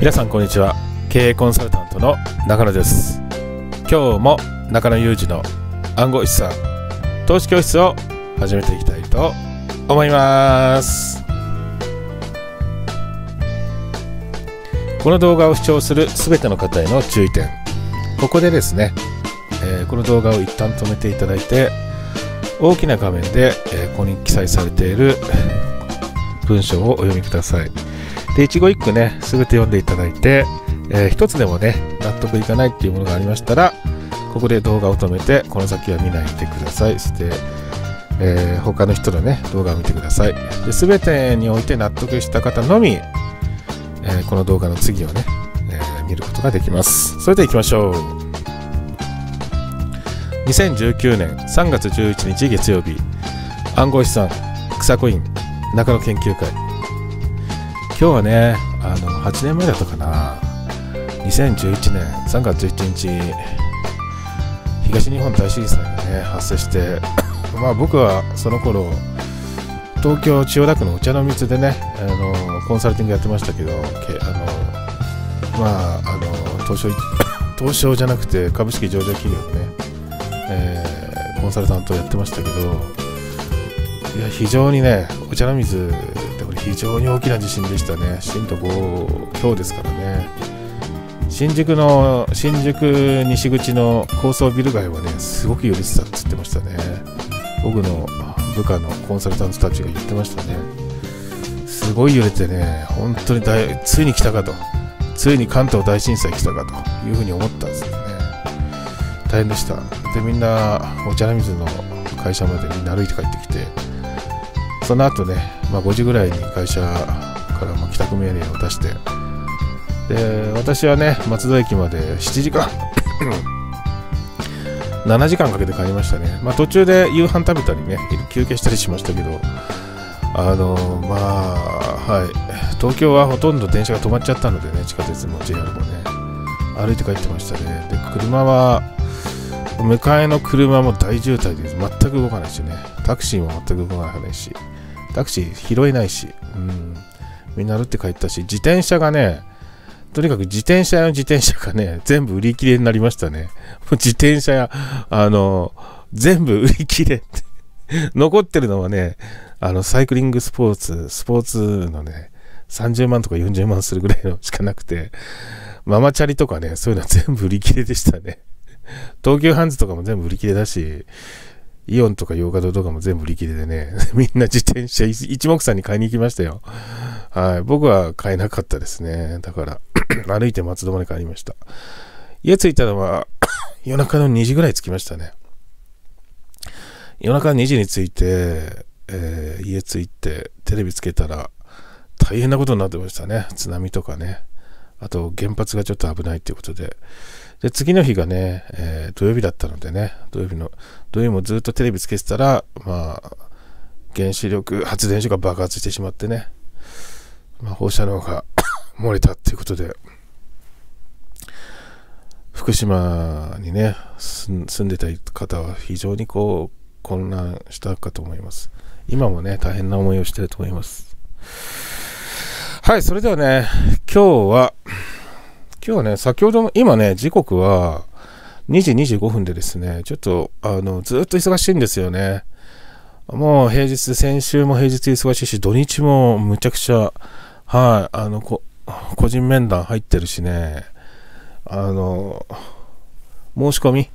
皆さんこんにちは経営コンサルタントの中野です今日も中野裕二の暗号資産投資教室を始めていきたいと思いますこの動画を視聴するすべての方への注意点ここでですね、えー、この動画を一旦止めていただいて大きな画面で、えー、ここに記載されている文章をお読みくださいで一期一句ね全て読んでいただいて、えー、一つでもね納得いかないっていうものがありましたらここで動画を止めてこの先は見ないでくださいそして、えー、他の人のね動画を見てくださいで全てにおいて納得した方のみ、えー、この動画の次をね、え見ることができますそれでは行きましょう2019年3月11日月曜日暗号資産草コイン中野研究会今日はねあの8年前だったかな2011年3月11日東日本大震災がね発生してまあ僕はその頃東京千代田区のお茶の水でねあのコンサルティングやってましたけどけあのまああの東証 東証じゃなくて株式上場企業でね、えー、コンサルタントやってましたけどいや非常にねお茶の水非常に大きな地震でしたね、震度5強ですからね、新宿の新宿西口の高層ビル街はね、すごく揺れてたって言ってましたね、僕の部下のコンサルタントたちが言ってましたね、すごい揺れてね、本当に大ついに来たかと、ついに関東大震災来たかというふうに思ったんですよね、大変でした、でみんなお茶の水の会社までみんな歩いて帰ってきて。その後ね、まあ、5時ぐらいに会社からも帰宅命令を出してで私はね松戸駅まで7時間7 時間かけて帰りましたね、まあ、途中で夕飯食べたりね休憩したりしましたけどあのまあはい東京はほとんど電車が止まっちゃったのでね地下鉄も JR もね歩いて帰ってましたねで車は迎えの車も大渋滞で全く動かないしねタクシーも全く動かないしタクシー拾えないし、うん、みんな歩って帰ったし、自転車がね、とにかく自転車の自転車がね、全部売り切れになりましたね。自転車屋、あの、全部売り切れって。残ってるのはね、あの、サイクリングスポーツ、スポーツのね、30万とか40万するぐらいのしかなくて、ママチャリとかね、そういうのは全部売り切れでしたね。東急ハンズとかも全部売り切れだし、イオンとかヨーカドとかも全部売り切れでね、みんな自転車一目散に買いに行きましたよ。はい。僕は買えなかったですね。だから 歩いて松戸まで帰りました。家着いたのは 夜中の2時ぐらい着きましたね。夜中2時に着いて、えー、家着いてテレビつけたら大変なことになってましたね。津波とかね。あと原発がちょっと危ないっていうことで、で、次の日がね、えー、土曜日だったのでね、土曜日の、土曜日もずっとテレビつけてたら、まあ、原子力発電所が爆発してしまってね、まあ、放射能が 漏れたっていうことで、福島にね、住んでた方は非常にこう、混乱したかと思います。今もね、大変な思いをしてると思います。はい、それではね、今日は、今日はね、先ほども、今ね、時刻は2時25分でですね、ちょっと、あの、ずっと忙しいんですよね。もう平日、先週も平日忙しいし、土日もむちゃくちゃ、はい、あの、こ個人面談入ってるしね、あの、申し込み、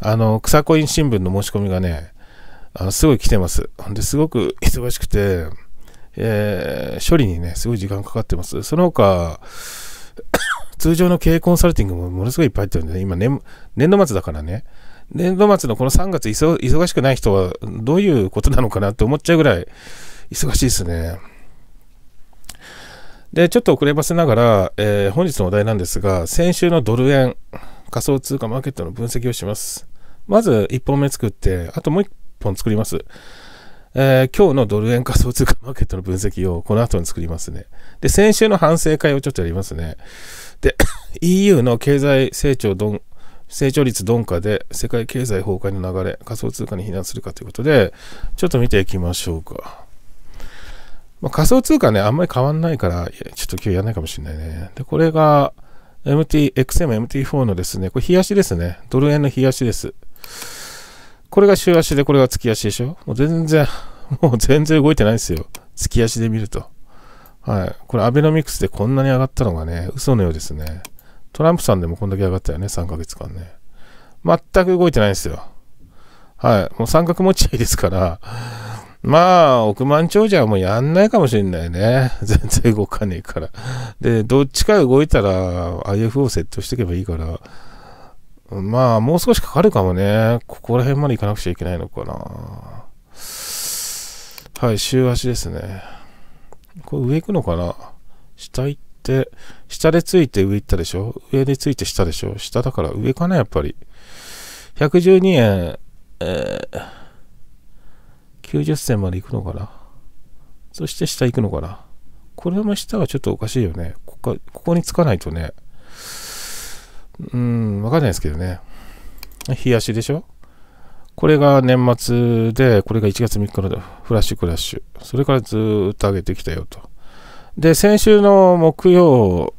あの、草コイン新聞の申し込みがね、あのすごい来てます。で、すごく忙しくて、えー、処理にね、すごい時間かかってます。その他、通常の経営コンサルティングもものすごいいっぱい入ってるんで、ね、今年、年度末だからね、年度末のこの3月忙しくない人はどういうことなのかなって思っちゃうぐらい忙しいですね。で、ちょっと遅ればせながら、えー、本日のお題なんですが、先週のドル円、仮想通貨マーケットの分析をします。まず1本目作って、あともう1本作ります。えー、今日のドル円仮想通貨マーケットの分析をこの後に作りますね。で、先週の反省会をちょっとやりますね。で、EU の経済成長どん成長率鈍化で世界経済崩壊の流れ、仮想通貨に避難するかということで、ちょっと見ていきましょうか。まあ、仮想通貨ね、あんまり変わんないから、ちょっと今日やらないかもしれないね。で、これが MT、XM、MT4 のですね、これ日足ですね。ドル円の日足です。これが週足で、これが月足でしょもう全然、もう全然動いてないですよ。月足で見ると。はい。これ、アベノミクスでこんなに上がったのがね、嘘のようですね。トランプさんでもこんだけ上がったよね、3ヶ月間ね。全く動いてないんですよ。はい。もう三角持ち合いですから、まあ、億万長者はもうやんないかもしれないね。全然動かねえから。で、どっちか動いたら IF をセットしていけばいいから、まあ、もう少しかかるかもね。ここら辺まで行かなくちゃいけないのかな。はい、週足ですね。これ上行くのかな下行って、下でついて上行ったでしょ上でついて下でしょ下だから上かな、やっぱり。112円、えー、90銭まで行くのかなそして下行くのかなこれも下はちょっとおかしいよね。ここここにつかないとね。うん、わかんないですけどね。冷やしでしょこれが年末で、これが1月3日のフラッシュクラッシュ。それからずっと上げてきたよと。で、先週の木曜、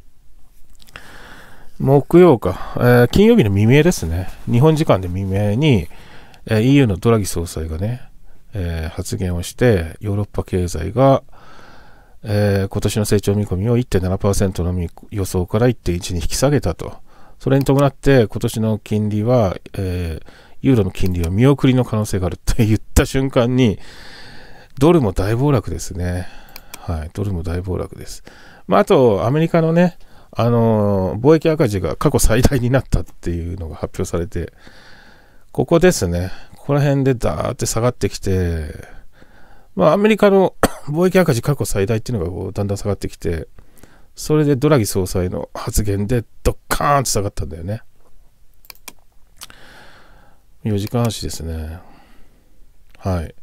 木曜か、えー、金曜日の未明ですね。日本時間で未明に、えー、EU のドラギ総裁がね、えー、発言をして、ヨーロッパ経済が、えー、今年の成長見込みを1.7%の予想から1.1に引き下げたと。それに伴って今年の金利は、えー、ユーロの金利は見送りの可能性があるって言った瞬間に、ドルも大暴落ですね。はい、ドルも大暴落です。まあ、あと、アメリカのね、あのー、貿易赤字が過去最大になったっていうのが発表されて、ここですね、ここら辺でダーって下がってきて、まあ、アメリカの 貿易赤字過去最大っていうのがこうだんだん下がってきて、それでドラギ総裁の発言でドッカーンって下がったんだよね。4時間足ですね。はい。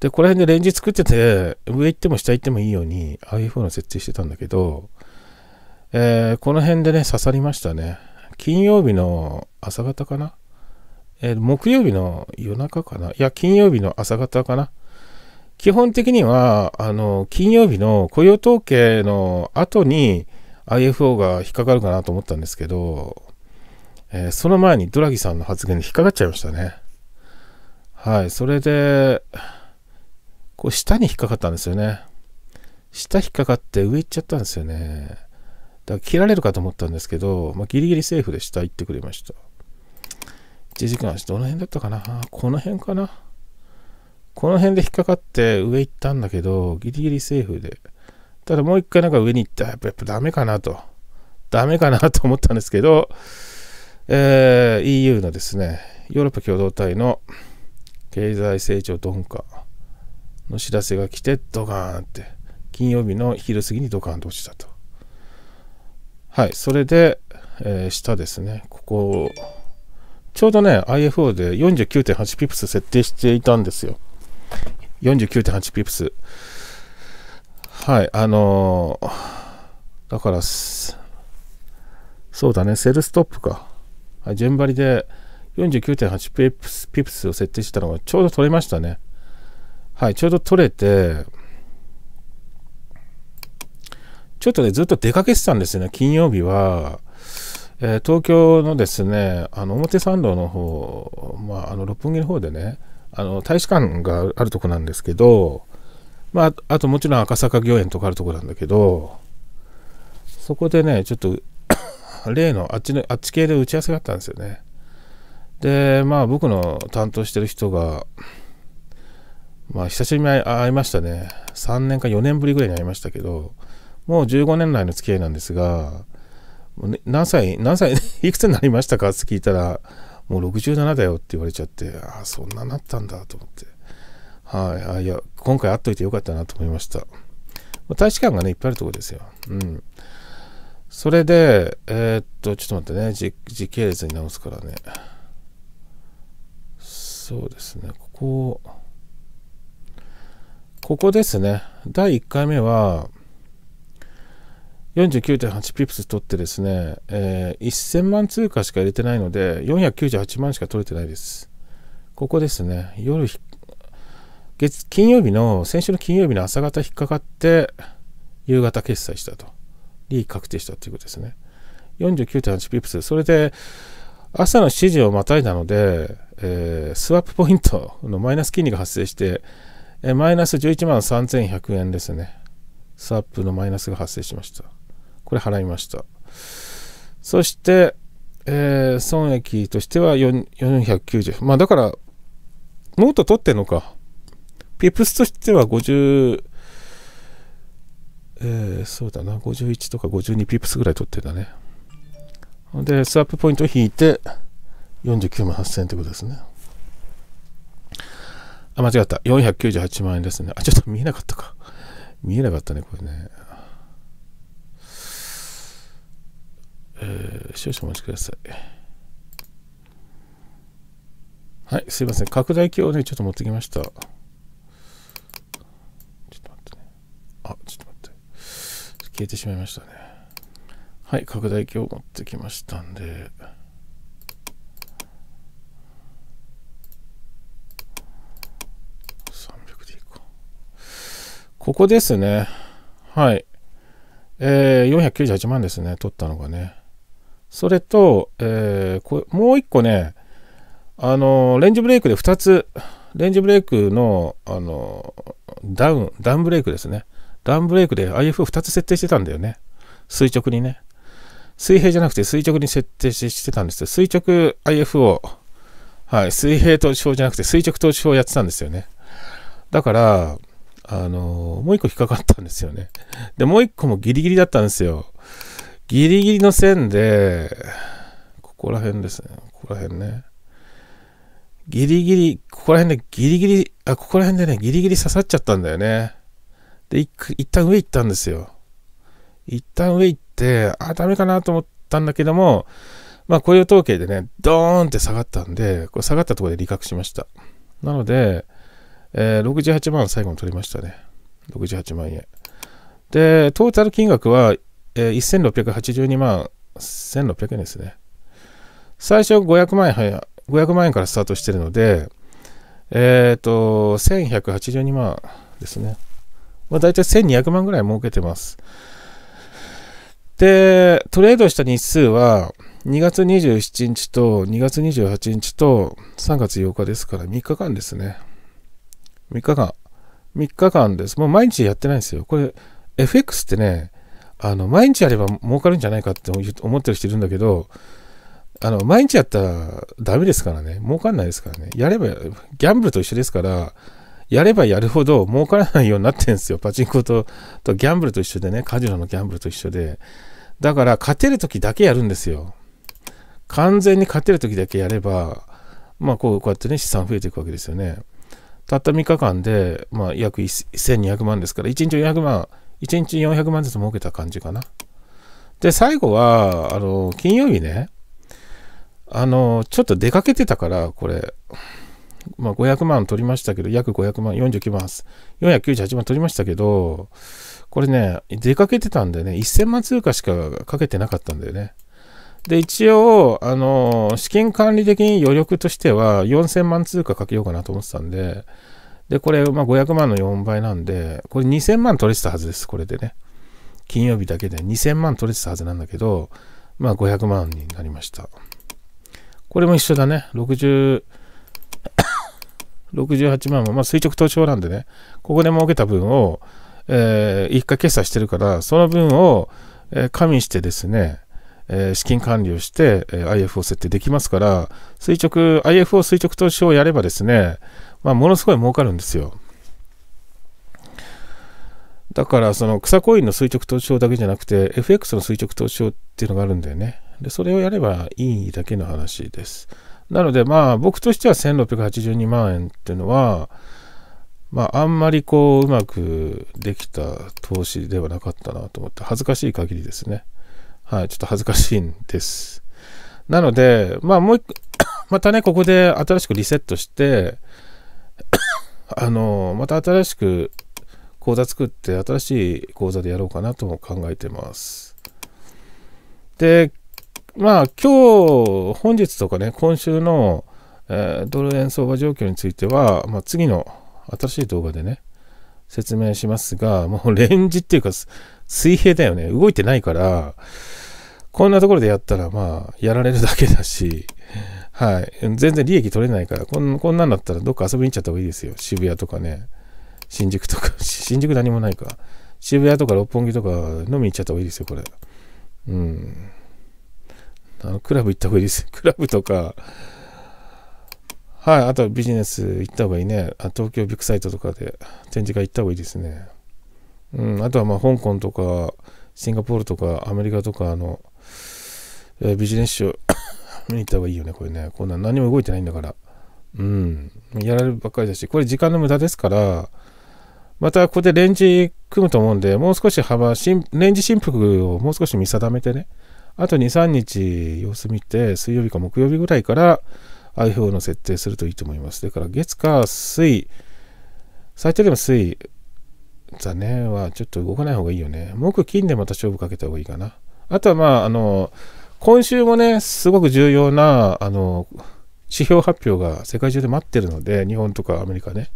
で、この辺でレンジ作ってて、上行っても下行ってもいいように、ああいう風な設定してたんだけど、えー、この辺でね、刺さりましたね。金曜日の朝方かなえー、木曜日の夜中かないや、金曜日の朝方かな基本的には、あの、金曜日の雇用統計の後に IFO が引っかかるかなと思ったんですけど、えー、その前にドラギさんの発言で引っかかっちゃいましたね。はい、それで、こう下に引っかかったんですよね。下引っかかって上行っちゃったんですよね。だから切られるかと思ったんですけど、まあ、ギリギリセーフで下行ってくれました。1時間足どの辺だったかなこの辺かなこの辺で引っかかって上行ったんだけど、ギリギリセーフで。ただもう一回なんか上に行ったら、やっぱダメかなと。ダメかなと思ったんですけど、えー、EU のですね、ヨーロッパ共同体の経済成長鈍化の知らせが来て、ドカーンって、金曜日の昼過ぎにドカーンと落ちたと。はい、それで、えー、下ですね、ここ、ちょうどね、IFO で49.8ピプス設定していたんですよ。49.8ピプス。はい、あのー、だから、そうだね、セルストップか。はい、順張りで49.8ピプスピプスを設定したのがちょうど取れましたね。はい、ちょうど取れて、ちょっとね、ずっと出かけてたんですよね。金曜日は、えー、東京のですね、あの表参道の方、まあ、あの六本木の方でね、あの大使館があるとこなんですけど、まあ、あともちろん赤坂御苑とかあるとこなんだけど、そこでね、ちょっと 例のあっちの、あっち系で打ち合わせがあったんですよね。で、まあ僕の担当してる人が、まあ久しぶりに会いましたね。3年か4年ぶりぐらいに会いましたけど、もう15年来の付き合いなんですが、何歳、何歳、いくつになりましたかって聞いたら、もう67だよって言われちゃって、ああ、そんななったんだと思って。はい。あいや、今回会っといてよかったなと思いました。大使館がね、いっぱいあるとこですよ。うん。それで、えー、っと、ちょっと待ってね時。時系列に直すからね。そうですね。ここ、ここですね。第1回目は、49.8ピプス取ってですね、えー、1000万通貨しか入れてないので、498万しか取れてないです。ここですね、夜、月、金曜日の、先週の金曜日の朝方引っかかって、夕方決済したと。利益確定したということですね。49.8ピプス。それで、朝の7時をまたいだので、えー、スワップポイントのマイナス金利が発生して、えー、マイナス11万3100円ですね。スワップのマイナスが発生しました。これ払いました。そして、えー、損益としては490。まあだから、ノート取ってんのか。ピプスとしては50、えー、そうだな、51とか52ピプスぐらい取ってたね。で、スワップポイントを引いて、49万8000円ってことですね。あ、間違った。498万円ですね。あ、ちょっと見えなかったか。見えなかったね、これね。えー、少々お待ちください。はい、すいません。拡大鏡をね、ちょっと持ってきました。ちょっと待ってね。あ、ちょっと待って。消えてしまいましたね。はい、拡大鏡を持ってきましたんで。でいいか。ここですね。はい。えー、498万ですね、取ったのがね。それと、えー、こもう一個ね、あの、レンジブレイクで2つ、レンジブレイクの、あの、ダウン、ダウンブレイクですね。ダウンブレイクで IF2 つ設定してたんだよね。垂直にね。水平じゃなくて垂直に設定してたんですよ。垂直 IF を、はい、水平投資法じゃなくて垂直投資法をやってたんですよね。だから、あのもう一個引っかかったんですよね。で、もう一個もギリギリだったんですよ。ギリギリの線で、ここら辺ですね。ここら辺ね。ギリギリ、ここら辺でギリギリ、あ、ここら辺でね、ギリギリ刺さっちゃったんだよね。で、一旦上行ったんですよ。一旦上行って、あ、ダメかなと思ったんだけども、まあ、こういう統計でね、ドーンって下がったんで、こ下がったところで利確しました。なので、えー、68万最後に取りましたね。68万円。で、トータル金額はえー、1682万1600円ですね。最初500万円は500万円からスタートしてるので、えっ、ー、と、1182万ですね。まあ、大体1200万ぐらい儲けてます。で、トレードした日数は、2月27日と2月28日と3月8日ですから3日間ですね。3日間。3日間です。もう毎日やってないんですよ。これ、FX ってね、あの、毎日やれば儲かるんじゃないかって思ってる人いるんだけど、あの、毎日やったらダメですからね。儲かんないですからね。やれば、ギャンブルと一緒ですから、やればやるほど儲からないようになってるんですよ。パチンコと、とギャンブルと一緒でね。カジノのギャンブルと一緒で。だから、勝てる時だけやるんですよ。完全に勝てる時だけやれば、まあ、こう、こうやってね、資産増えていくわけですよね。たった3日間で、まあ、約1200万ですから、1日400万1日400万ずつ儲けた感じかな。で、最後は、あの、金曜日ね、あの、ちょっと出かけてたから、これ、まあ、500万取りましたけど、約500万、49万、498万取りましたけど、これね、出かけてたんでね、1000万通貨しかかけてなかったんだよね。で、一応、あの、資金管理的に余力としては、4000万通貨かけようかなと思ってたんで、で、これ、まあ、500万の4倍なんで、これ2000万取れてたはずです、これでね。金曜日だけで2000万取れてたはずなんだけど、まあ、500万になりました。これも一緒だね。60 68 万も、まあ、垂直投資法なんでね、ここで儲けた分を、えー、一回決済してるから、その分を、えー、加味してですね、えー、資金管理をして、えー、IF を設定できますから、垂直、IF を垂直投資をやればですね、まあ、ものすごい儲かるんですよ。だから、その草コインの垂直投資法だけじゃなくて、FX の垂直投資法っていうのがあるんだよね。で、それをやればいいだけの話です。なので、まあ、僕としては1682万円っていうのは、まあ、あんまりこう、うまくできた投資ではなかったなと思って、恥ずかしい限りですね。はい、ちょっと恥ずかしいんです。なので、まあ、もう一個、またね、ここで新しくリセットして、あの、また新しく講座作って、新しい講座でやろうかなとも考えてます。で、まあ今日、本日とかね、今週の、えー、ドル円相場状況については、まあ、次の新しい動画でね、説明しますが、もうレンジっていうか、水平だよね。動いてないから、こんなところでやったら、まあ、やられるだけだし、はい。全然利益取れないから、こんこんなんだったらどっか遊びに行っちゃった方がいいですよ。渋谷とかね。新宿とか、新宿何もないか。渋谷とか六本木とか飲みに行っちゃった方がいいですよ、これ。うん。あの、クラブ行った方がいいです。クラブとか、はい。あとはビジネス行った方がいいね。あ東京ビッグサイトとかで展示会行った方がいいですね。うん。あとは、まあ、香港とか、シンガポールとか、アメリカとか、あの、えビジネスー見に行った方がいいよね、これね。こんな何も動いてないんだから。うん。やられるばっかりだし、これ時間の無駄ですから、またここでレンジ組むと思うんで、もう少し幅、レンジ振幅をもう少し見定めてね、あと2、3日様子見て、水曜日か木曜日ぐらいから IFO の設定するといいと思います。だから月か水、最低でも水、だねはちょっと動かない方がいいよね。木、金でまた勝負かけた方がいいかな。あとはまあ、あの、今週もね、すごく重要な、あの、指標発表が世界中で待ってるので、日本とかアメリカね、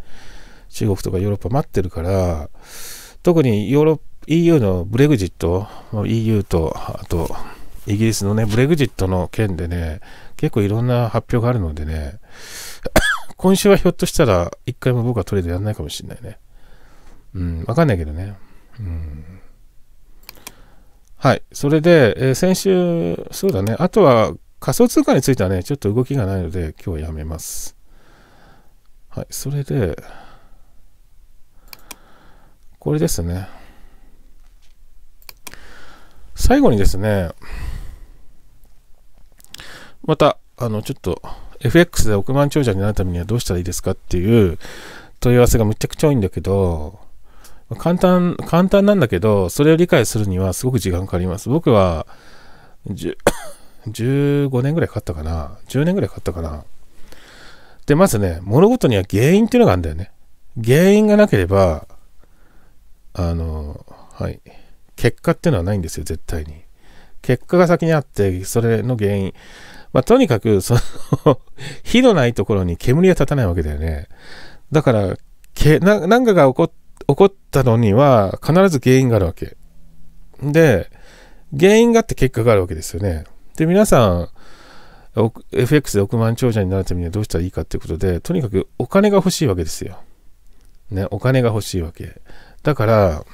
中国とかヨーロッパ待ってるから、特にヨーロッ EU のブレグジット、EU と、あと、イギリスのね、ブレグジットの件でね、結構いろんな発表があるのでね、今週はひょっとしたら、一回も僕はトレードやらないかもしれないね。うん、わかんないけどね。うんはい。それで、えー、先週、そうだね。あとは、仮想通貨についてはね、ちょっと動きがないので、今日はやめます。はい。それで、これですね。最後にですね、また、あの、ちょっと、FX で億万長者になるためにはどうしたらいいですかっていう問い合わせがむちゃくちゃ多いんだけど、簡単、簡単なんだけど、それを理解するにはすごく時間かかります。僕は、15 年ぐらいかかったかな。10年ぐらいかかったかな。で、まずね、物事には原因っていうのがあるんだよね。原因がなければ、あの、はい。結果っていうのはないんですよ、絶対に。結果が先にあって、それの原因。まあ、とにかく、その 火のないところに煙は立たないわけだよね。だから、けなんかが起こって、起こったのには必ず原因があるわけ。で、原因があって結果があるわけですよね。で、皆さん、FX で億万長者になるためにはどうしたらいいかっていうことで、とにかくお金が欲しいわけですよ。ね、お金が欲しいわけ。だから、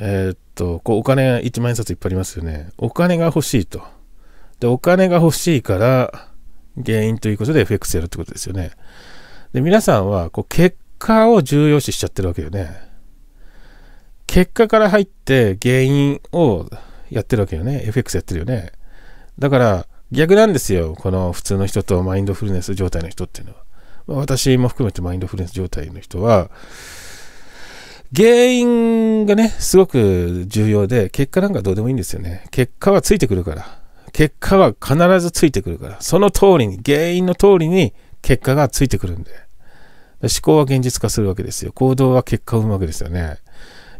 えー、っと、こうお金1万円札いっぱいありますよね。お金が欲しいと。で、お金が欲しいから、原因ということで FX やるってことですよね。で、皆さんは、こう、結果を重要視しちゃってるわけよね。結果から入って原因をやってるわけよね。FX やってるよね。だから逆なんですよ。この普通の人とマインドフルネス状態の人っていうのは。まあ、私も含めてマインドフルネス状態の人は、原因がね、すごく重要で、結果なんかどうでもいいんですよね。結果はついてくるから。結果は必ずついてくるから。その通りに、原因の通りに結果がついてくるんで。思考は現実化するわけですよ。行動は結果を生むわけですよね。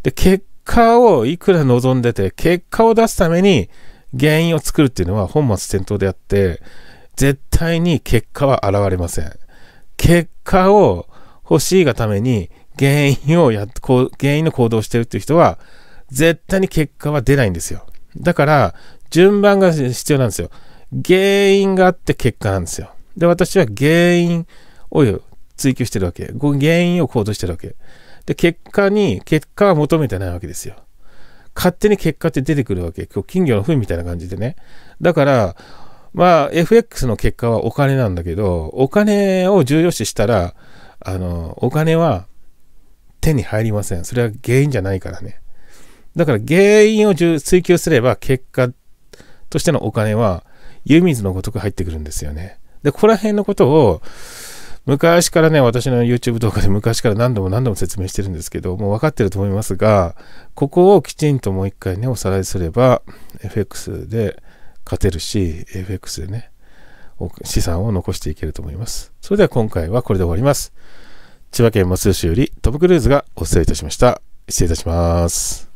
で、結果をいくら望んでて、結果を出すために原因を作るっていうのは本末転倒であって、絶対に結果は現れません。結果を欲しいがために原因をやこう、原因の行動をしてるっていう人は、絶対に結果は出ないんですよ。だから、順番が必要なんですよ。原因があって結果なんですよ。で、私は原因を追求してるわけ。原因を行動してるわけ。で、結果に、結果は求めてないわけですよ。勝手に結果って出てくるわけ。金魚の糞みたいな感じでね。だから、まあ、FX の結果はお金なんだけど、お金を重要視したら、あの、お金は手に入りません。それは原因じゃないからね。だから原因を追求すれば結果としてのお金は湯水のごとく入ってくるんですよね。で、ここら辺のことを昔からね、私の YouTube 動画で昔から何度も何度も説明してるんですけど、もう分かってると思いますが、ここをきちんともう一回ね、おさらいすれば、FX で勝てるし、FX でね、資産を残していけると思います。それでは今回はこれで終わります。千葉県松戸市よりトム・クルーズがお伝えいたしました。失礼いたします。